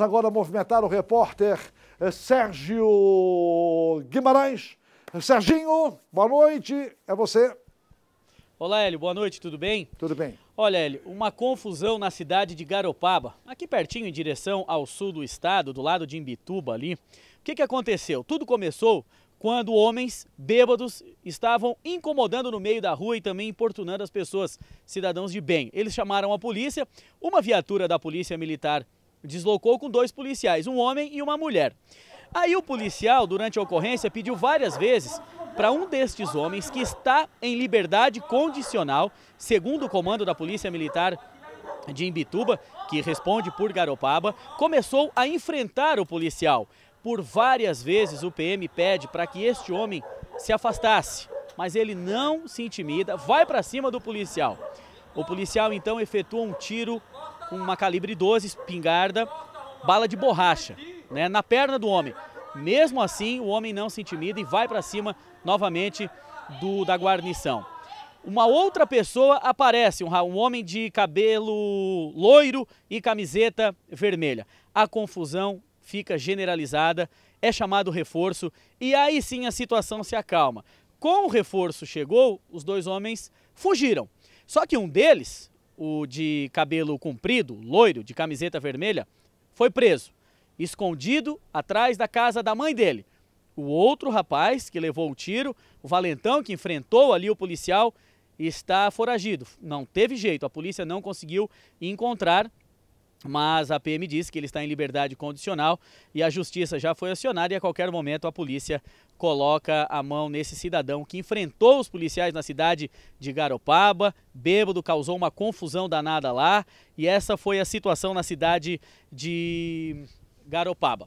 Vamos agora movimentar o repórter eh, Sérgio Guimarães. Serginho, boa noite, é você. Olá, Hélio, boa noite, tudo bem? Tudo bem. Olha, Hélio, uma confusão na cidade de Garopaba, aqui pertinho em direção ao sul do estado, do lado de Imbituba ali. O que, que aconteceu? Tudo começou quando homens bêbados estavam incomodando no meio da rua e também importunando as pessoas, cidadãos de bem. Eles chamaram a polícia, uma viatura da polícia militar deslocou com dois policiais, um homem e uma mulher. Aí o policial, durante a ocorrência, pediu várias vezes para um destes homens que está em liberdade condicional, segundo o comando da Polícia Militar de Imbituba, que responde por Garopaba, começou a enfrentar o policial. Por várias vezes o PM pede para que este homem se afastasse, mas ele não se intimida, vai para cima do policial. O policial então efetua um tiro com uma calibre 12, espingarda, bala de borracha, né, na perna do homem. Mesmo assim, o homem não se intimida e vai para cima novamente do da guarnição. Uma outra pessoa aparece, um, um homem de cabelo loiro e camiseta vermelha. A confusão fica generalizada, é chamado reforço e aí sim a situação se acalma. Com o reforço chegou, os dois homens fugiram. Só que um deles, o de cabelo comprido, loiro, de camiseta vermelha, foi preso, escondido atrás da casa da mãe dele. O outro rapaz que levou o tiro, o valentão que enfrentou ali o policial, está foragido. Não teve jeito, a polícia não conseguiu encontrar mas a PM disse que ele está em liberdade condicional e a justiça já foi acionada e a qualquer momento a polícia coloca a mão nesse cidadão que enfrentou os policiais na cidade de Garopaba, bêbado, causou uma confusão danada lá e essa foi a situação na cidade de Garopaba.